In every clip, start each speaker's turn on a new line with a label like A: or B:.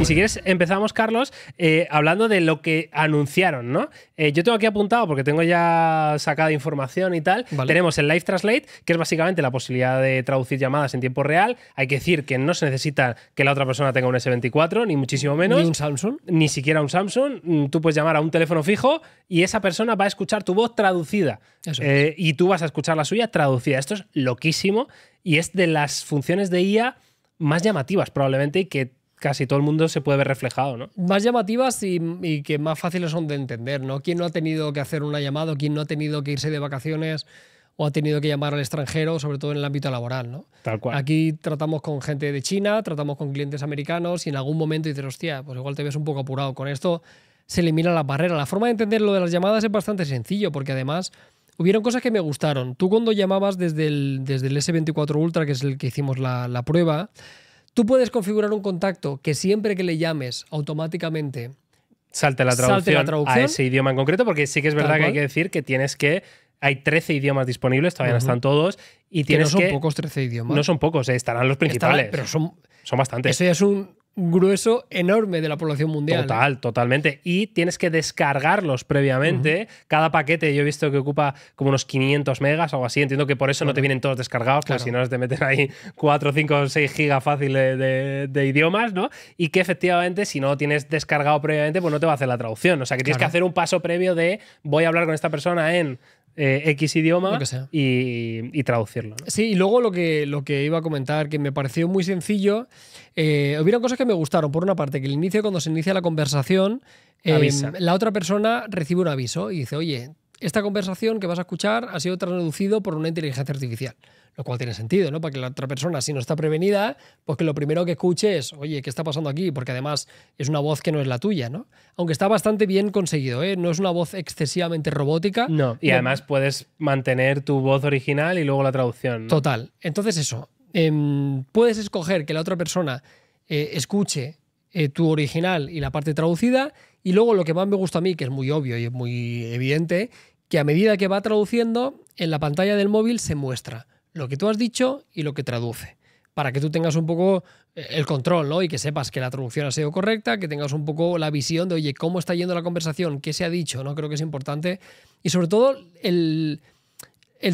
A: Y si quieres, empezamos, Carlos, eh, hablando de lo que anunciaron, ¿no? Eh, yo tengo aquí apuntado, porque tengo ya sacada información y tal. Tenemos el Live Translate, que es básicamente la posibilidad de traducir llamadas en tiempo real. Hay que decir que no se necesita que la otra persona tenga un S24, ni muchísimo menos. Ni un Samsung. Ni siquiera un Samsung. Mm, tú puedes llamar a un teléfono fijo y esa persona va a escuchar tu voz traducida. Eh, y tú vas a escuchar la suya traducida. Esto es loquísimo y es de las funciones de IA más llamativas probablemente y que casi todo el mundo se puede ver reflejado, ¿no?
B: Más llamativas y, que más fáciles son de entender, ¿no? ¿Quién no ha tenido que hacer una llamada? ¿Quién no ha tenido que irse de vacaciones? o ha tenido que llamar al extranjero, sobre todo en el ámbito laboral, ¿no? Aquí tratamos con gente de China, tratamos con clientes americanos y en algún momento dices, hostia, pues igual te ves un poco apurado. Con esto se elimina la barrera. La forma de entender lo de las llamadas es bastante sencillo, porque además hubieron cosas que me gustaron. Tú cuando llamabas desde el, desde el S24 Ultra, que es el que hicimos la, la prueba, Tú puedes configurar un contacto que siempre que le llames automáticamente
A: salte la traducción, a ese idioma en concreto, porque sí que es verdad que hay que decir que tienes que hay 13 idiomas disponibles, todavía no están todos. Y tienes que no son pocos 13 idiomas. No son pocos, eh, estarán los principales. pero son, son bastantes. Eso ya es un, grueso enorme de la población mundial. Total, totalmente. Y tienes que descargarlos previamente. Cada paquete yo he visto que ocupa como unos 500 megas o algo así. Entiendo que por eso no te vienen todos descargados, claro. porque si no te meten ahí 4, 5, 6 gigas fáciles de, idiomas, ¿no? Y que efectivamente si no lo tienes descargado previamente, pues no te va a hacer la traducción. O sea que tienes que hacer un paso previo de voy a hablar con esta persona en eh, X idioma y, traducirlo. Sí, y luego lo que, lo que iba a comentar, que me pareció muy sencillo,
B: eh, hubieron cosas que me gustaron. Por una parte, que el inicio, cuando se inicia la conversación, eh, la otra persona recibe un aviso y dice, oye, esta conversación que vas a escuchar ha sido traducido por una inteligencia artificial, lo cual tiene sentido, ¿no? Para que la otra persona, si no está prevenida, pues que lo primero que escuche es, oye, ¿qué está pasando aquí? Porque además es una voz que no es la tuya, ¿no? Aunque está bastante bien conseguido,
A: ¿eh? No es una voz excesivamente robótica. No, y además puedes mantener tu voz original y luego la traducción. Total.
B: Entonces eso, em, puedes escoger que la otra persona eh, escuche eh, tu original y la parte traducida y luego lo que más me gusta a mí, que es muy obvio y es muy evidente, que a medida que va traduciendo, en la pantalla del móvil se muestra lo que tú has dicho y lo que traduce, para que tú tengas un poco eh, el control y que sepas que la traducción ha sido correcta, que tengas un poco la visión de, oye, cómo está yendo la conversación, qué se ha dicho, ¿no? creo que es importante. Y sobre todo el,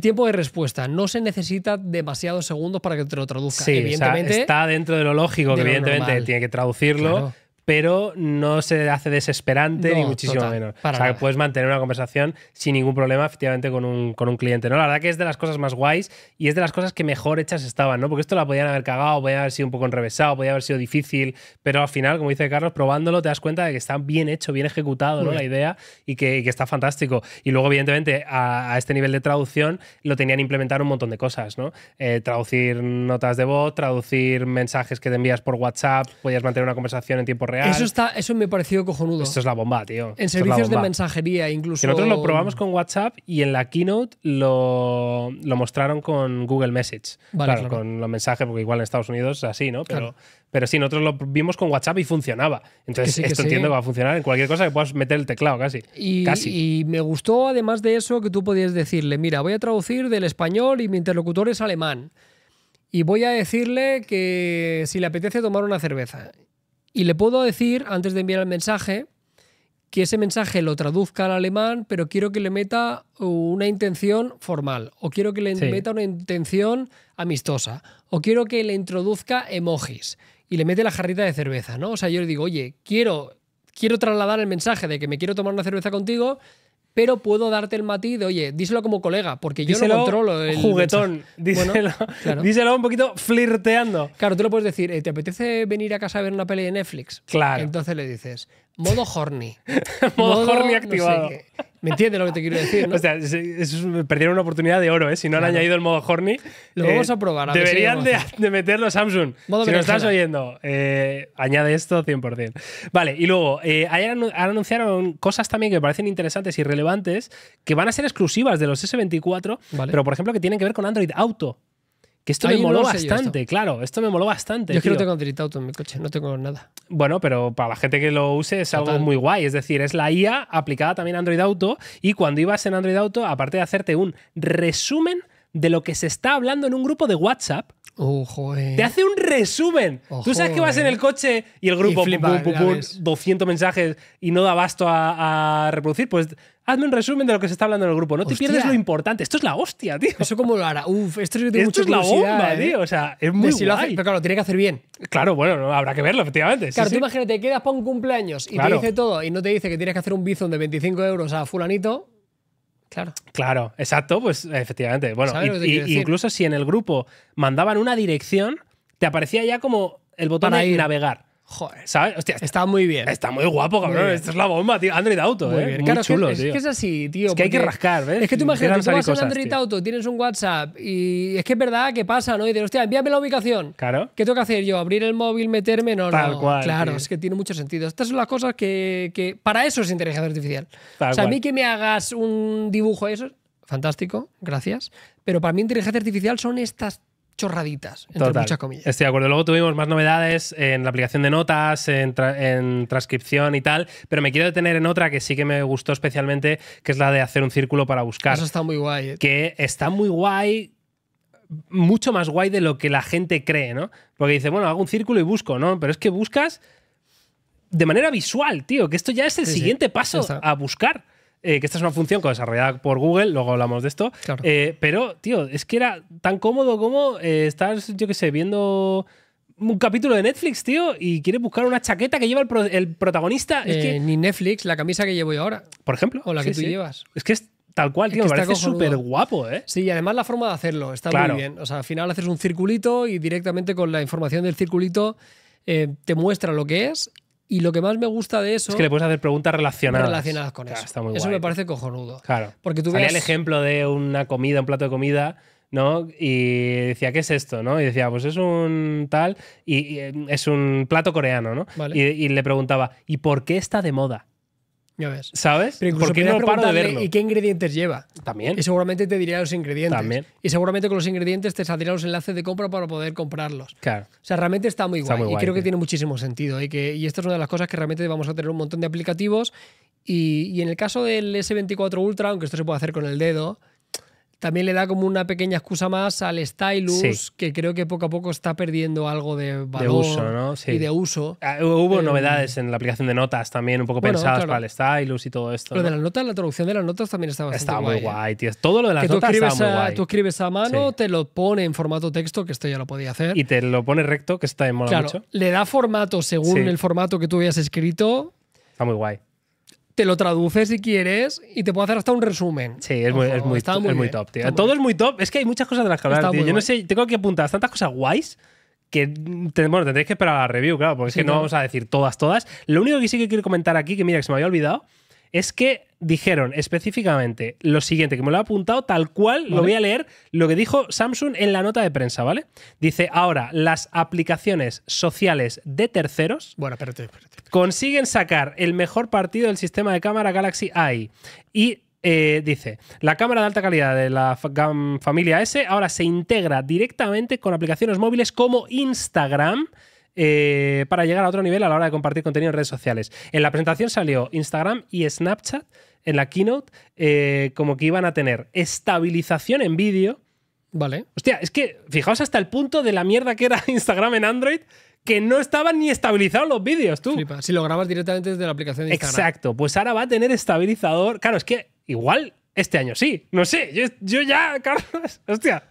B: tiempo de respuesta. No se necesita demasiados segundos para que te lo traduzca. Sí, evidentemente, está
A: dentro de lo lógico, que evidentemente tiene que traducirlo pero no se hace desesperante ni muchísimo menos. o sea, puedes mantener una conversación sin ningún problema, efectivamente, con un, cliente. ¿no? La verdad que es de las cosas más guays y es de las cosas que mejor hechas estaban, ¿no? Porque esto la podían haber cagado, podía haber sido un poco enrevesado, podía haber sido difícil, pero al final, como dice Carlos, probándolo te das cuenta de que está bien hecho, bien ejecutado, ¿no? La idea y que, está fantástico. Y luego, evidentemente, a, este nivel de traducción lo tenían implementar un montón de cosas, ¿no? Eh, traducir notas de voz, traducir mensajes que te envías por WhatsApp, podías mantener una conversación en tiempo real eso, está, eso me pareció cojonudo. Esto es la bomba, tío. En servicios de
B: mensajería incluso. nosotros lo probamos
A: con WhatsApp y en la keynote lo, mostraron con Google Message. claro, con los mensajes, porque igual en Estados Unidos es así, ¿no? Pero, pero sí, nosotros lo vimos con WhatsApp y funcionaba. Entonces, esto entiendo que va a funcionar en cualquier cosa que puedas meter el teclado casi.
B: y me gustó, además de eso, que tú podías decirle, mira, voy a traducir
A: del español
B: y mi interlocutor es alemán y voy a decirle que si le apetece tomar una cerveza. Y le puedo decir, antes de enviar el mensaje, que ese mensaje lo traduzca al alemán, pero quiero que le meta una intención formal, o quiero que le meta una intención amistosa, o quiero que le introduzca emojis y le mete la jarrita de cerveza, ¿no? O sea, yo le digo, oye, quiero, quiero trasladar el mensaje de que me quiero tomar una cerveza contigo, pero puedo darte el matiz oye, díselo como colega, porque yo no controlo el juguetón, díselo,
A: díselo, un poquito flirteando. Claro, tú le puedes decir, eh, ¿te apetece
B: venir a casa a ver una peli de Netflix? Claro. Entonces
A: le dices, modo horny. modo, horny activado. ¿Me entiendes lo que te quiero decir? ¿no? O sea, es, perdieron una oportunidad de oro, ¿eh? Si no han añadido el modo horny. Lo vamos eh, a probar. A deberían de, de, meterlo Samsung. si nos estás oyendo, eh, añade esto 100%. Vale, y luego, eh, ayer anunciaron cosas también que me parecen interesantes y relevantes que van a ser exclusivas de los S24, pero por ejemplo que tienen que ver con Android Auto. Que esto me moló bastante, claro. Esto me moló bastante. Yo creo que no tengo Android Auto en mi coche, no tengo nada. Bueno, pero para la gente que lo use es algo muy guay. Es decir, es la IA aplicada también a Android Auto. Y cuando ibas en Android Auto, aparte de hacerte un resumen de lo que se está hablando en un grupo de WhatsApp, eh. Te hace un resumen. Tú sabes que vas en eh. el coche y el grupo, 200 mensajes y no da basto a, reproducir, pues hazme un resumen de lo que se está hablando en el grupo. No te pierdes lo importante. Esto es la hostia, tío. Eso como lo hará. Uf, esto, es la bomba, eh. tío. O sea, es muy guay. pero claro, tiene que hacer bien. Claro, bueno, habrá que verlo, efectivamente. Claro, tú
B: imagínate, imagínate, quedas para un cumpleaños y te dice todo y no te dice que tienes que hacer un bizón de
A: 25 euros a fulanito. Claro. Claro, exacto, pues efectivamente. Bueno, incluso si en el grupo mandaban una dirección, te aparecía ya como el botón de navegar. Joder. ¿Sabes? Hostia, está, muy bien. Está muy guapo, cabrón. Esto es la bomba, tío. Android Auto, muy eh. Muy chulo, es, que es así,
B: tío. Es que hay que rascar, ¿ves? Es que tú imagínate, tú vas a en Android Auto, tienes un WhatsApp y es que es verdad que pasa, ¿no? Y dices, hostia, envíame la ubicación. Claro. ¿Qué tengo que hacer yo? ¿Abrir el móvil, meterme? No, Tal Cual, claro, es que tiene mucho sentido. Estas son las cosas que. para eso es inteligencia artificial. o sea, a mí que me hagas un dibujo, eso fantástico, gracias. Pero para mí inteligencia artificial son estas chorraditas, entre muchas comillas.
A: Estoy de acuerdo. Luego tuvimos más novedades en la aplicación de notas, en, transcripción y tal, pero me quiero detener en otra que sí que me gustó especialmente, que es la de hacer un círculo para buscar. Eso está muy guay. Eh. Que está muy guay mucho más guay de lo que la gente cree, ¿no? Porque dice, bueno, hago un círculo y busco, ¿no? Pero es que buscas de manera visual, tío, que esto ya es el siguiente paso a buscar. Eh, que esta es una función desarrollada por Google, luego hablamos de esto. Eh, pero, tío, es que era tan cómodo como estás, eh, estar, yo qué sé, viendo un capítulo de Netflix, tío, y quieres buscar una chaqueta que lleva el, protagonista. Es que, ni Netflix, la camisa que llevo yo ahora. Por ejemplo. O la que tú llevas. Es que es Tal cual, tío, es parece súper
B: guapo, ¿eh? Sí, y además la forma de hacerlo está muy bien. O sea, al final haces un circulito y directamente con la información del circulito
A: te muestra lo que es y lo que más me gusta de eso. Es que le puedes hacer preguntas relacionadas. Relacionadas con eso. eso me parece cojonudo. Claro. Porque tú el ejemplo de una comida, un plato de comida. ¿no? Y decía, ¿qué es esto? ¿no? Y decía, pues es un tal, y, eh, es un plato coreano, ¿no? y, le preguntaba, ¿y por qué está de moda? Ya ves. ¿Sabes? Pero qué no paro de verlo? ¿Y
B: qué ingredientes lleva? También. Y seguramente te diría los ingredientes. Y seguramente con los ingredientes te saldrían los enlaces de compra para poder comprarlos. Claro. O sea, realmente está muy, guay, y creo que tiene muchísimo sentido. ¿eh? Y, que, esta es una de las cosas que realmente vamos a tener un montón de aplicativos. Y, y en el caso del S24 Ultra, aunque esto se puede hacer con el dedo, también le da como una pequeña excusa más al stylus, que creo que poco a poco está perdiendo algo de valor de uso, ¿no? sí. y de uso.
A: Ah, hubo em, novedades en la aplicación de notas también, un poco pensadas para el stylus y todo esto. Lo de las
B: notas, la traducción de las notas también está bastante Estaba muy guay,
A: ¿eh? tío. Todo lo de las notas estaba muy guay. tú
B: escribes a mano,
A: te lo pone en formato texto, que esto ya lo podía hacer. Y te lo pone recto, que está en mola mucho.
B: Le da formato según el formato que tú habías escrito. Está muy guay te lo traduce si
A: quieres y te puedo hacer hasta un resumen. Sí, es, muy, es, muy, top, tío. Todo es muy top. Es que hay muchas cosas de las que hablar, Yo no sé, tengo que apuntar tantas cosas guays que bueno, tendréis que esperar a la review, claro, porque es que no, no vamos a decir todas, todas. Lo único que sí que quiero comentar aquí, que mira, que se me había olvidado, es que dijeron específicamente lo siguiente, que me lo ha apuntado tal cual, lo voy a leer, lo que dijo Samsung en la nota de prensa, ¿vale? Dice, ahora, las aplicaciones sociales de terceros bueno, consiguen sacar el mejor partido del sistema de cámara Galaxy AI y eh, dice, la cámara de alta calidad de la familia S ahora se integra directamente con aplicaciones móviles como Instagram, eh, para llegar a otro nivel a la hora de compartir contenido en redes sociales. En la presentación salió Instagram y Snapchat en la keynote eh, como que iban a tener estabilización en vídeo. Vale. Hostia, es que fijaos hasta el punto de la mierda que era Instagram en Android que no estaban ni estabilizados los vídeos, tú. Si lo grabas directamente desde la aplicación de Instagram. Exacto, pues ahora va a tener estabilizador. Claro, es que igual este año sí, no sé, yo, yo ya, Carlos, hostia.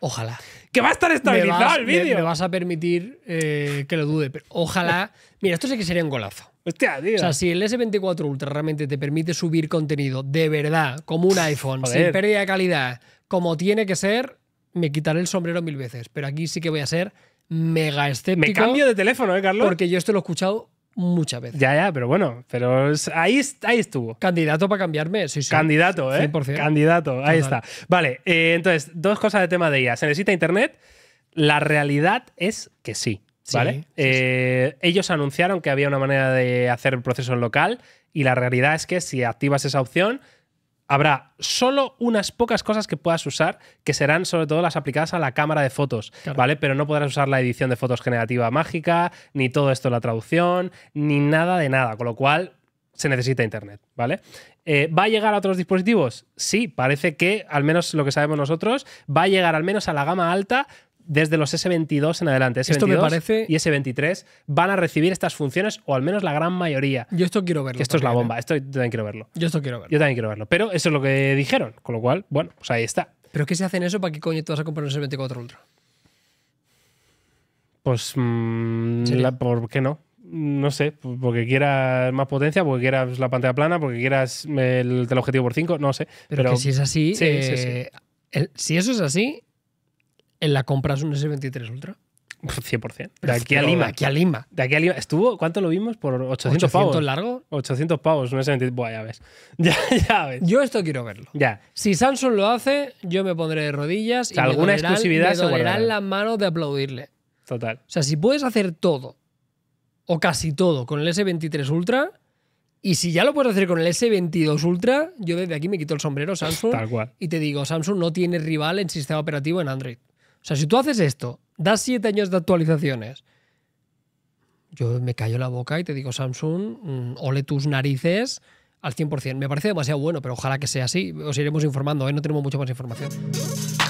A: Ojalá. Que va a estar estabilizado el vídeo. Me, vas
B: a permitir eh, que lo dude, pero ojalá. Mira, esto sí que sería un golazo. Hostia, tío. O sea, si el S24 Ultra realmente te permite subir contenido de verdad, como un iPhone, sin pérdida de calidad, como tiene que ser, me quitaré el sombrero mil veces. Pero aquí sí que voy a ser mega escéptico. Me cambio de teléfono,
A: ¿eh, Carlos? Porque yo esto lo he escuchado muchas veces. Ya, ya, pero bueno, pero ahí, ahí estuvo. Candidato para cambiarme, sí, sí. Candidato, ¿eh? 100%. Candidato, ahí está. Vale, eh, entonces, dos cosas de tema de IA. ¿Se necesita Internet? La realidad es que sí. ¿Vale? Eh, ellos anunciaron que había una manera de hacer el proceso en local y la realidad es que si activas esa opción, habrá solo unas pocas cosas que puedas usar, que serán sobre todo las aplicadas a la cámara de fotos, ¿vale? Pero no podrás usar la edición de fotos generativa mágica, ni todo esto la traducción, ni nada de nada, con lo cual se necesita Internet, ¿vale? Eh, ¿Va a llegar a otros dispositivos? Sí, parece que, al menos lo que sabemos nosotros, va a llegar al menos a la gama alta, desde los S22 en adelante, S22 y S23, van a recibir estas funciones, o al menos la gran mayoría. Yo esto quiero verlo. esto es la bomba, ¿eh? esto también quiero verlo. Yo esto quiero verlo. Yo también quiero verlo. Pero eso es lo que dijeron, con lo cual, bueno, pues ahí está. ¿Pero qué se hace en eso? ¿Para qué coño te vas a comprar un S24 Ultra? Pues, mm, ¿por qué no? no sé, porque quieras más potencia, porque quieras la pantalla plana, porque quieras el objetivo por 5, no sé. Pero, que si es así, eh, si eso es así, en la compras un S23 Ultra. 100%. De aquí a Lima. De aquí a Lima. De aquí a Lima. ¿Estuvo? ¿Cuánto lo vimos? Por 800, 800 pavos. largo? 800 pavos, un S23. Buah, ya ves.
B: Ya, ves. Yo esto quiero verlo. Ya. Si Samsung lo hace, yo me pondré de rodillas y alguna me dolerán, exclusividad las manos de aplaudirle. Total. O sea, si puedes hacer todo o casi todo con el S23 Ultra, y si ya lo puedes hacer con el S22 Ultra, yo desde aquí me quito el sombrero Samsung Tal cual. y te digo, Samsung no tiene rival en sistema operativo en Android. O sea, si tú haces esto, das 7 años de actualizaciones, yo me callo la boca y te digo, Samsung, mm, ole tus narices al 100%. Me parece demasiado bueno, pero ojalá que sea así. Os iremos informando, ¿eh? no tenemos mucha más información.